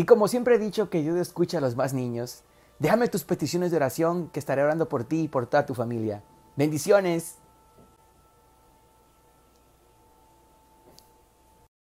Y como siempre he dicho que Dios escucha a los más niños, déjame tus peticiones de oración que estaré orando por ti y por toda tu familia. Bendiciones.